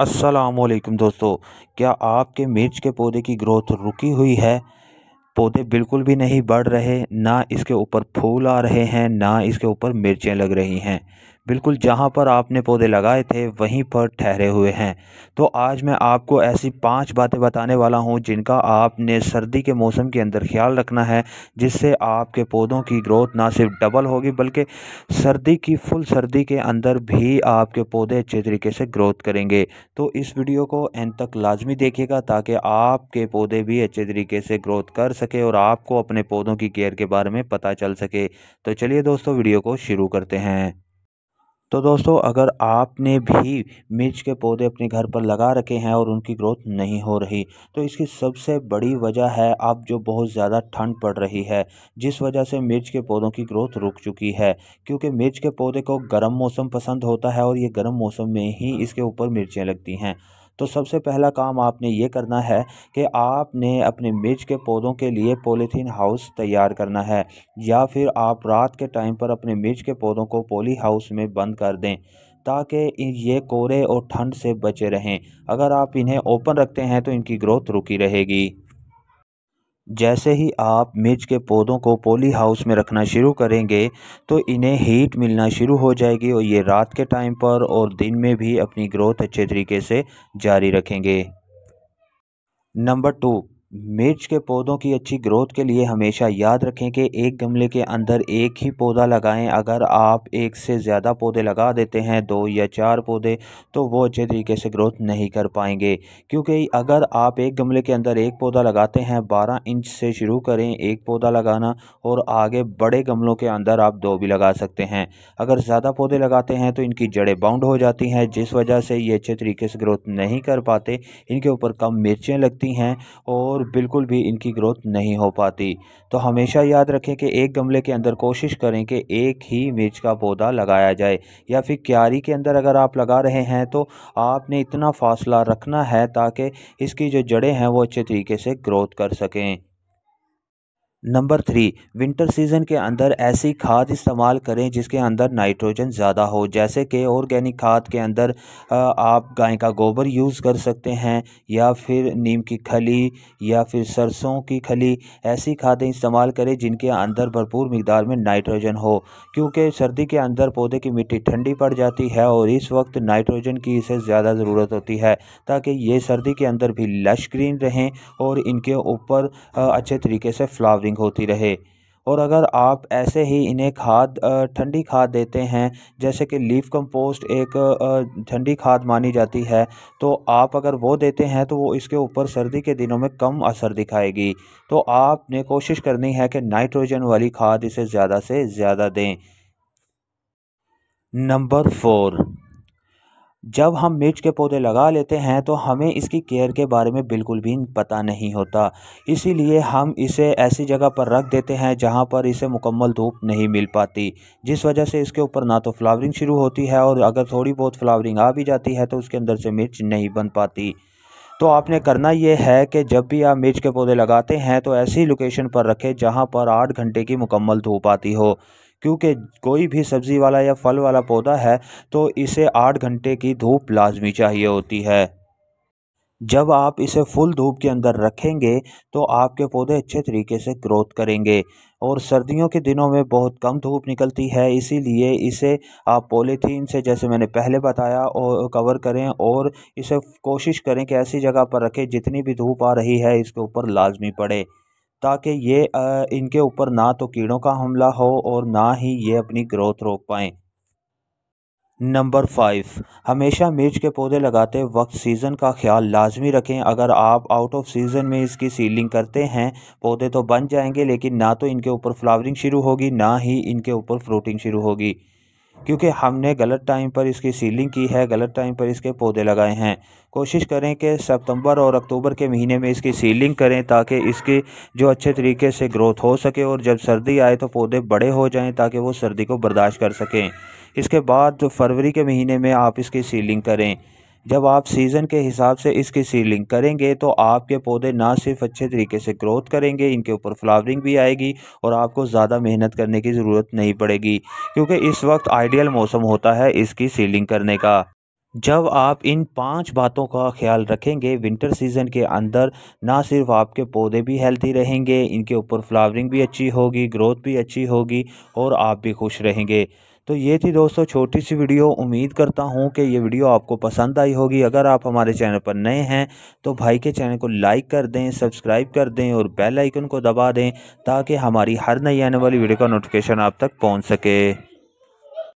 असलकम दोस्तों क्या आपके मिर्च के पौधे की ग्रोथ रुकी हुई है पौधे बिल्कुल भी नहीं बढ़ रहे ना इसके ऊपर फूल आ रहे हैं ना इसके ऊपर मिर्चें लग रही हैं बिल्कुल जहाँ पर आपने पौधे लगाए थे वहीं पर ठहरे हुए हैं तो आज मैं आपको ऐसी पांच बातें बताने वाला हूँ जिनका आपने सर्दी के मौसम के अंदर ख्याल रखना है जिससे आपके पौधों की ग्रोथ ना सिर्फ डबल होगी बल्कि सर्दी की फुल सर्दी के अंदर भी आपके पौधे अच्छे तरीके से ग्रोथ करेंगे तो इस वीडियो को एंड तक लाजमी देखिएगा ताकि आपके पौधे भी अच्छे तरीके से ग्रोथ कर सके और आपको अपने पौधों की केयर के बारे में पता चल सके तो चलिए दोस्तों वीडियो को शुरू करते हैं तो दोस्तों अगर आपने भी मिर्च के पौधे अपने घर पर लगा रखे हैं और उनकी ग्रोथ नहीं हो रही तो इसकी सबसे बड़ी वजह है आप जो बहुत ज़्यादा ठंड पड़ रही है जिस वजह से मिर्च के पौधों की ग्रोथ रुक चुकी है क्योंकि मिर्च के पौधे को गर्म मौसम पसंद होता है और ये गर्म मौसम में ही इसके ऊपर मिर्चें लगती हैं तो सबसे पहला काम आपने ये करना है कि आपने अपने मिर्च के पौधों के लिए पॉलीथीन हाउस तैयार करना है या फिर आप रात के टाइम पर अपने मिर्च के पौधों को पोली हाउस में बंद कर दें ताकि ये कोरे और ठंड से बचे रहें अगर आप इन्हें ओपन रखते हैं तो इनकी ग्रोथ रुकी रहेगी जैसे ही आप मिर्च के पौधों को पोली हाउस में रखना शुरू करेंगे तो इन्हें हीट मिलना शुरू हो जाएगी और ये रात के टाइम पर और दिन में भी अपनी ग्रोथ अच्छे तरीके से जारी रखेंगे नंबर टू मिर्च के पौधों की अच्छी ग्रोथ के लिए हमेशा याद रखें कि एक गमले के अंदर एक ही पौधा लगाएं अगर आप एक से ज़्यादा पौधे लगा देते हैं दो या चार पौधे तो वो अच्छे तरीके से ग्रोथ नहीं कर पाएंगे क्योंकि अगर आप एक गमले के अंदर एक पौधा लगाते हैं बारह इंच से शुरू करें एक पौधा लगाना और आगे बड़े गमलों के अंदर आप दो भी लगा सकते हैं अगर ज़्यादा पौधे लगाते हैं तो इनकी जड़ें बाउंड हो जाती हैं जिस वजह से ये अच्छे तरीके से ग्रोथ नहीं कर पाते इनके ऊपर कम मिर्चें लगती हैं और और बिल्कुल भी इनकी ग्रोथ नहीं हो पाती तो हमेशा याद रखें कि एक गमले के अंदर कोशिश करें कि एक ही मिर्च का पौधा लगाया जाए या फिर क्यारी के अंदर अगर आप लगा रहे हैं तो आपने इतना फासला रखना है ताकि इसकी जो जड़ें हैं वो अच्छे तरीके से ग्रोथ कर सकें नंबर थ्री विंटर सीजन के अंदर ऐसी खाद इस्तेमाल करें जिसके अंदर नाइट्रोजन ज़्यादा हो जैसे कि ऑर्गेनिक खाद के अंदर आप गाय का गोबर यूज़ कर सकते हैं या फिर नीम की खली या फिर सरसों की खली ऐसी खादें इस्तेमाल करें जिनके अंदर भरपूर मकदार में नाइट्रोजन हो क्योंकि सर्दी के अंदर पौधे की मिट्टी ठंडी पड़ जाती है और इस वक्त नाइट्रोजन की इसे ज़्यादा ज़रूरत होती है ताकि ये सर्दी के अंदर भी लश ग्रीन रहें और इनके ऊपर अच्छे तरीके से फ्लावरिंग सेविंग होती रहे और अगर आप ऐसे ही इन्हें खाद ठंडी खाद देते हैं जैसे कि लीफ कंपोस्ट एक ठंडी खाद मानी जाती है तो आप अगर वो देते हैं तो वो इसके ऊपर सर्दी के दिनों में कम असर दिखाएगी तो आपने कोशिश करनी है कि नाइट्रोजन वाली खाद इसे ज़्यादा से ज़्यादा दें नंबर फोर जब हम मिर्च के पौधे लगा लेते हैं तो हमें इसकी केयर के बारे में बिल्कुल भी पता नहीं होता इसीलिए हम इसे ऐसी जगह पर रख देते हैं जहां पर इसे मुकम्मल धूप नहीं मिल पाती जिस वजह से इसके ऊपर ना तो फ्लावरिंग शुरू होती है और अगर थोड़ी बहुत फ्लावरिंग आ भी जाती है तो उसके अंदर से मिर्च नहीं बन पाती तो आपने करना ये है कि जब भी आप मिर्च के पौधे लगाते हैं तो ऐसी लोकेशन पर रखें जहाँ पर आठ घंटे की मुकम्मल धूप आती हो क्योंकि कोई भी सब्ज़ी वाला या फल वाला पौधा है तो इसे आठ घंटे की धूप लाजमी चाहिए होती है जब आप इसे फुल धूप के अंदर रखेंगे तो आपके पौधे अच्छे तरीके से ग्रोथ करेंगे और सर्दियों के दिनों में बहुत कम धूप निकलती है इसीलिए इसे आप पॉलीथीन से जैसे मैंने पहले बताया और कवर करें और इसे कोशिश करें कि ऐसी जगह पर रखें जितनी भी धूप आ रही है इसके ऊपर लाजमी पड़े ताकि ये इनके ऊपर ना तो कीड़ों का हमला हो और ना ही ये अपनी ग्रोथ रोक पाएँ नंबर फाइव हमेशा मिर्च के पौधे लगाते वक्त सीज़न का ख्याल लाजमी रखें अगर आप आउट ऑफ सीज़न में इसकी सीलिंग करते हैं पौधे तो बन जाएंगे लेकिन ना तो इनके ऊपर फ्लावरिंग शुरू होगी ना ही इनके ऊपर फ्रूटिंग शुरू होगी क्योंकि हमने गलत टाइम पर इसकी सीलिंग की है गलत टाइम पर इसके पौधे लगाए हैं कोशिश करें कि सितंबर और अक्टूबर के महीने में इसकी सीलिंग करें ताकि इसकी जो अच्छे तरीके से ग्रोथ हो सके और जब सर्दी आए तो पौधे बड़े हो जाएं ताकि वो सर्दी को बर्दाश्त कर सकें इसके बाद फरवरी के महीने में आप इसकी सीलिंग करें जब आप सीज़न के हिसाब से इसकी सीलिंग करेंगे तो आपके पौधे ना सिर्फ अच्छे तरीके से ग्रोथ करेंगे इनके ऊपर फ्लावरिंग भी आएगी और आपको ज़्यादा मेहनत करने की ज़रूरत नहीं पड़ेगी क्योंकि इस वक्त आइडियल मौसम होता है इसकी सीलिंग करने का जब आप इन पांच बातों का ख्याल रखेंगे विंटर सीज़न के अंदर ना सिर्फ आपके पौधे भी हेल्थी रहेंगे इनके ऊपर फ्लावरिंग भी अच्छी होगी ग्रोथ भी अच्छी होगी और आप भी खुश रहेंगे तो ये थी दोस्तों छोटी सी वीडियो उम्मीद करता हूँ कि ये वीडियो आपको पसंद आई होगी अगर आप हमारे चैनल पर नए हैं तो भाई के चैनल को लाइक कर दें सब्सक्राइब कर दें और बेल आइकन को दबा दें ताकि हमारी हर नई आने वाली वीडियो का नोटिफिकेशन आप तक पहुँच सके